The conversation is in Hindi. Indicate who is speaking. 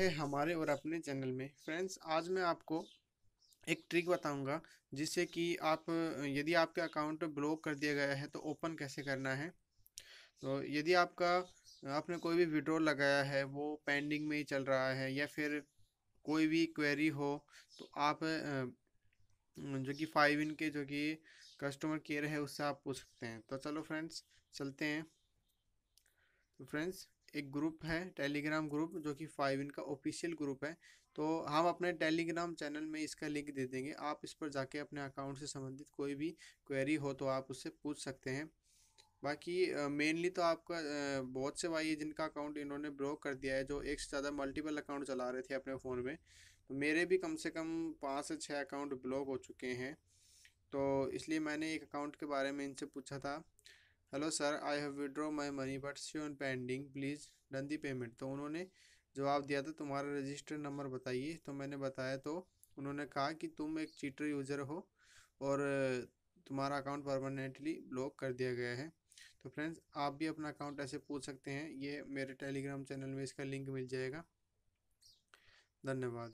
Speaker 1: है हमारे और अपने चैनल में फ्रेंड्स आज मैं आपको एक ट्रिक बताऊंगा जिससे कि आप यदि आपके अकाउंट ब्लॉक कर दिया गया है तो ओपन कैसे करना है तो यदि आपका आपने कोई भी विड्रॉ लगाया है वो पेंडिंग में ही चल रहा है या फिर कोई भी क्वेरी हो तो आप जो कि फाइव इन के जो कि कस्टमर केयर है उससे आप पूछ सकते हैं तो चलो फ्रेंड्स चलते हैं तो फ्रेंड्स एक ग्रुप है टेलीग्राम ग्रुप जो कि फाइव इनका ऑफिशियल ग्रुप है तो हम अपने टेलीग्राम चैनल में इसका लिंक दे देंगे आप इस पर जाके अपने अकाउंट से संबंधित कोई भी क्वेरी हो तो आप उससे पूछ सकते हैं बाकी मेनली तो आपका बहुत से भाई है जिनका अकाउंट इन्होंने ब्लॉक कर दिया है जो एक से ज़्यादा मल्टीपल अकाउंट चला रहे थे अपने फ़ोन में तो मेरे भी कम से कम पाँच से छः अकाउंट ब्लॉक हो चुके हैं तो इसलिए मैंने एक अकाउंट के बारे में इनसे पूछा था hello sir I have withdraw my money but show pending please done the payment तो उन्होंने जवाब दिया था तुम्हारा रजिस्टर नंबर बताइए तो मैंने बताया तो उन्होंने कहा कि तुम एक चीटर यूज़र हो और तुम्हारा अकाउंट परमानेंटली ब्लॉक कर दिया गया है तो फ्रेंड्स आप भी अपना अकाउंट ऐसे पूछ सकते हैं ये मेरे टेलीग्राम चैनल में इसका लिंक मिल जाएगा धन्यवाद